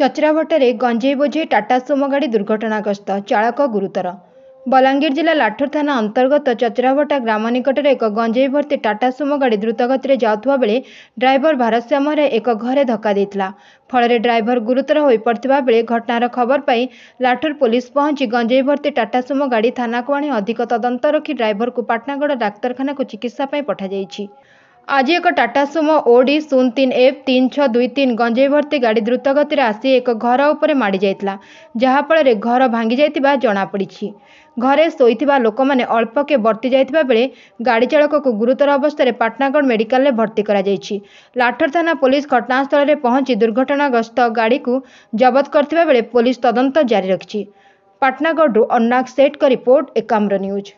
ଚଚରାଭଟାରେ ଗଞ୍ଜେଇ ବୋଝେଇ ଟାଟା ସୁମ ଗାଡ଼ି ଦୁର୍ଘଟଣାଗ୍ରସ୍ତ ଚାଳକ ଗୁରୁତର ବଲାଙ୍ଗୀର ଜିଲ୍ଲା ଲାଠୋର ଥାନା ଅନ୍ତର୍ଗତ ଚଚରାଭଟ୍ଟା ଗ୍ରାମ ନିକଟରେ ଏକ ଗଞ୍ଜେଇ ଭର୍ତ୍ତି ଟାଟା ସୁମ ଗାଡ଼ି ଦ୍ରୁତଗତିରେ ଯାଉଥିବା ବେଳେ ଡ୍ରାଇଭର ଭାରସାମ୍ୟରେ ଏକ ଘରେ ଧକ୍କା ଦେଇଥିଲା ଫଳରେ ଡ୍ରାଇଭର ଗୁରୁତର ହୋଇପଡ଼ିଥିବା ବେଳେ ଘଟଣାର ଖବର ପାଇ ଲାଠୋର ପୋଲିସ ପହଞ୍ଚି ଗଞ୍ଜେଇ ଭର୍ତ୍ତି ଟାଟା ସୁମ ଗାଡ଼ି ଥାନାକୁ ଆଣି ଅଧିକ ତଦନ୍ତ ରଖି ଡ୍ରାଇଭରକୁ ପାଟଣାଗଡ଼ ଡାକ୍ତରଖାନାକୁ ଚିକିତ୍ସା ପାଇଁ ପଠାଯାଇଛି ଆଜି ଏକ ଟାଟା ସୁମୋ ଓଡି ଶୂନ ତିନି ଏଫ୍ ତିନି ଛଅ ଦୁଇ ତିନି ଗଞ୍ଜେଇ ଭର୍ତ୍ତି ଗାଡ଼ି ଦ୍ରୁତଗତିରେ ଆସି ଏକ ଘର ଉପରେ ମାଡ଼ି ଯାଇଥିଲା ଯାହାଫଳରେ ଘର ଭାଙ୍ଗି ଯାଇଥିବା ଜଣାପଡ଼ିଛି ଘରେ ଶୋଇଥିବା ଲୋକମାନେ ଅଳ୍ପକେ ବର୍ତ୍ତି ଯାଇଥିବା ବେଳେ ଗାଡ଼ି ଚାଳକକୁ ଗୁରୁତର ଅବସ୍ଥାରେ ପାଟନାଗଡ଼ ମେଡିକାଲରେ ଭର୍ତ୍ତି କରାଯାଇଛି ଲାଠର ଥାନା ପୋଲିସ ଘଟଣାସ୍ଥଳରେ ପହଞ୍ଚି ଦୁର୍ଘଟଣାଗ୍ରସ୍ତ ଗାଡ଼ିକୁ ଜବତ କରିଥିବା ବେଳେ ପୋଲିସ ତଦନ୍ତ ଜାରି ରଖିଛି ପାଟନାଗଡ଼ରୁ ଅନ୍ନାକ ସେଟ୍ଙ୍କ ରିପୋର୍ଟ ଏକାମ୍ର ନ୍ୟୁଜ୍